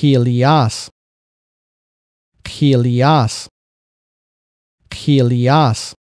Kilias. Kilias. Kilias.